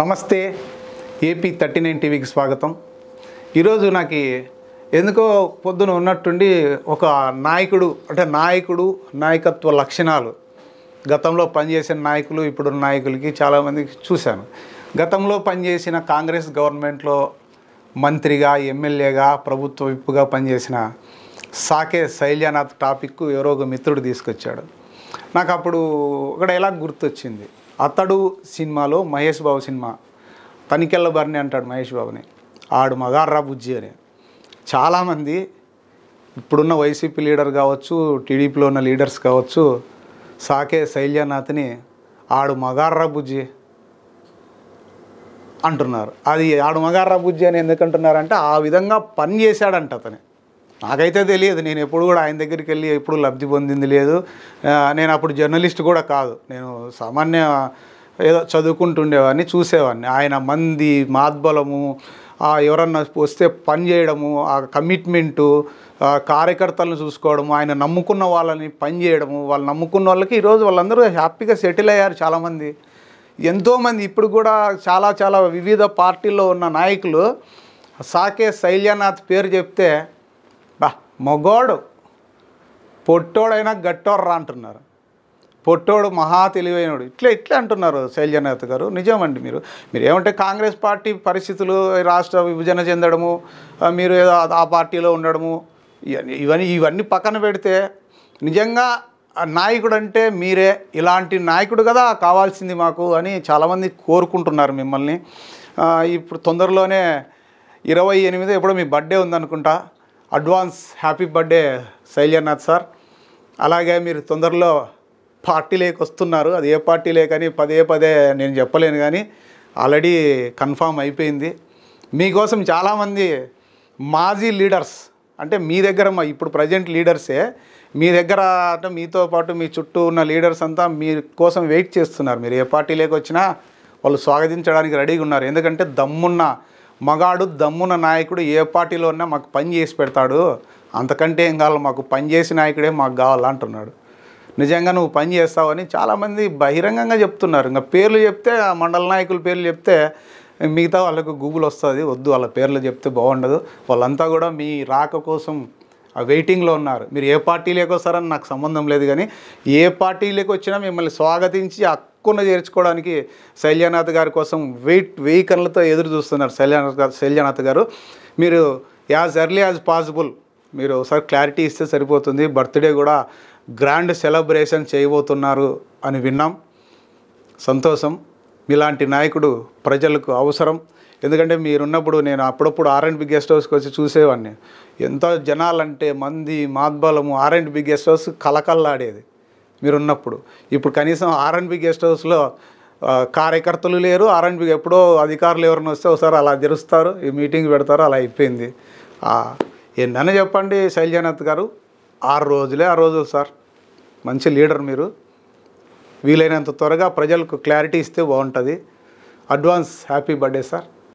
నమస్తే AP thirty nine టీవీకి స్వాగతం ఈరోజు నాకు ఎందుకో పొద్దున ఉన్నట్టుండి ఒక నాయకుడు అంటే నాయకుడు నాయకత్వ లక్షణాలు గతంలో పనిచేసిన నాయకులు ఇప్పుడున్న నాయకులకి చాలామందికి చూశాను గతంలో పనిచేసిన కాంగ్రెస్ గవర్నమెంట్లో మంత్రిగా ఎమ్మెల్యేగా ప్రభుత్వ విప్పుగా పనిచేసిన సాకే శైల్యానాథ్ టాపిక్కు ఎవరో ఒక మిత్రుడు తీసుకొచ్చాడు నాకు అప్పుడు ఇక్కడ ఎలా గుర్తొచ్చింది అతడు సినిమాలో మహేష్ బాబు సినిమా తనికెళ్ళ బర్ని అంటాడు మహేష్ బాబుని ఆడు మగార్రా బుజ్జి అని చాలామంది ఇప్పుడున్న వైసీపీ లీడర్ కావచ్చు టీడీపీలో ఉన్న లీడర్స్ కావచ్చు సాకే శైల్యనాథ్ని ఆడు మగార్రా బుజ్జి అంటున్నారు అది ఆడు మగార్రా బుజ్జి అని ఎందుకంటున్నారంటే ఆ విధంగా పని చేశాడంట అతని నాకైతే తెలియదు నేను ఎప్పుడు కూడా ఆయన దగ్గరికి వెళ్ళి ఎప్పుడు లబ్ధి పొందింది లేదు నేను అప్పుడు జర్నలిస్ట్ కూడా కాదు నేను సామాన్య ఏదో చదువుకుంటుండేవాడిని చూసేవాడిని ఆయన మంది మాద్బలము ఎవరన్నా వస్తే పని చేయడము ఆ కమిట్మెంటు కార్యకర్తలను చూసుకోవడము ఆయన నమ్ముకున్న వాళ్ళని పని చేయడము వాళ్ళు నమ్ముకున్న వాళ్ళకి ఈరోజు వాళ్ళందరూ హ్యాపీగా సెటిల్ అయ్యారు చాలామంది ఎంతోమంది ఇప్పుడు కూడా చాలా చాలా వివిధ పార్టీల్లో ఉన్న నాయకులు సాకే శైల్యానాథ్ పేరు చెప్తే మగోడు పొట్టోడైనా గట్టోర్రా అంటున్నారు పొట్టోడు మహా తెలివైనడు ఇట్లా ఇట్లా అంటున్నారు శైలజనేత గారు నిజమండి మీరు మీరు ఏమంటే కాంగ్రెస్ పార్టీ పరిస్థితులు రాష్ట్ర విభజన చెందడము మీరు ఏదో ఆ పార్టీలో ఉండడము ఇవన్నీ ఇవన్నీ పక్కన పెడితే నిజంగా నాయకుడు అంటే మీరే ఇలాంటి నాయకుడు కదా కావాల్సింది మాకు అని చాలామంది కోరుకుంటున్నారు మిమ్మల్ని ఇప్పుడు తొందరలోనే ఇరవై ఎనిమిది ఎప్పుడో మీ బర్త్డే ఉందనుకుంటా advance happy birthday Sailanath sir అలాగే మీరు తొందరలో పార్టీ లేక వస్తున్నారు అది ఏ పార్టీ లేకని పదే పదే నేను చెప్పలేను కానీ ఆల్రెడీ కన్ఫామ్ అయిపోయింది మీకోసం చాలామంది మాజీ లీడర్స్ అంటే మీ దగ్గర ఇప్పుడు ప్రజెంట్ లీడర్సే మీ దగ్గర అంటే మీతో పాటు మీ చుట్టూ ఉన్న లీడర్స్ అంతా మీ కోసం వెయిట్ చేస్తున్నారు మీరు ఏ పార్టీ వచ్చినా వాళ్ళు స్వాగతించడానికి రెడీగా ఉన్నారు ఎందుకంటే దమ్మున్న మగాడు దమ్మున నాయకుడు ఏ పార్టీలో ఉన్నా మాకు పని చేసి పెడతాడు అంతకంటే ఏం కావాలి మాకు పని చేసే నాయకుడే మాకు కావాలంటున్నాడు నిజంగా నువ్వు పని చేస్తావని చాలామంది బహిరంగంగా చెప్తున్నారు ఇంకా పేర్లు చెప్తే మండల నాయకుల పేర్లు చెప్తే మిగతా వాళ్ళకు గూగుల్ వస్తుంది వద్దు వాళ్ళ పేర్లు చెప్తే బాగుండదు వాళ్ళంతా కూడా మీ రాక కోసం ఆ వెయిటింగ్లో ఉన్నారు మీరు ఏ పార్టీలోకి వస్తారని నాకు సంబంధం లేదు కానీ ఏ పార్టీలోకి వచ్చినా మిమ్మల్ని స్వాగతించి హక్కున చేర్చుకోవడానికి శైల్యానాథ్ గారి కోసం వెయిట్ వెహికల్తో ఎదురు చూస్తున్నారు శైల్యానాథ్ గారు శైల్యానాథ్ గారు మీరు యాజ్ ఎర్లీ యాజ్ పాసిబుల్ మీరు ఒకసారి క్లారిటీ ఇస్తే సరిపోతుంది బర్త్డే కూడా గ్రాండ్ సెలబ్రేషన్ చేయబోతున్నారు అని విన్నాం సంతోషం మీలాంటి నాయకుడు ప్రజలకు అవసరం ఎందుకంటే మీరున్నప్పుడు నేను అప్పుడప్పుడు బి గెస్ట్ హౌస్కి వచ్చి చూసేవాడిని ఎంతో జనాలంటే మంది మాద్బలము బి గెస్ట్ హౌస్ కలకల్లాడేది మీరున్నప్పుడు ఇప్పుడు కనీసం బి గెస్ట్ హౌస్లో కార్యకర్తలు లేరు బి ఎప్పుడో అధికారులు ఎవరైనా వస్తే ఒకసారి అలా తెరుస్తారు ఈ మీటింగ్ పెడతారు అలా అయిపోయింది ఎన్నైనా చెప్పండి శైలజానాథ్ గారు ఆరు రోజులే ఆ రోజులు సార్ మంచి లీడర్ మీరు వీలైనంత త్వరగా ప్రజలకు క్లారిటీ ఇస్తే బాగుంటుంది అడ్వాన్స్ హ్యాపీ బర్త్డే సార్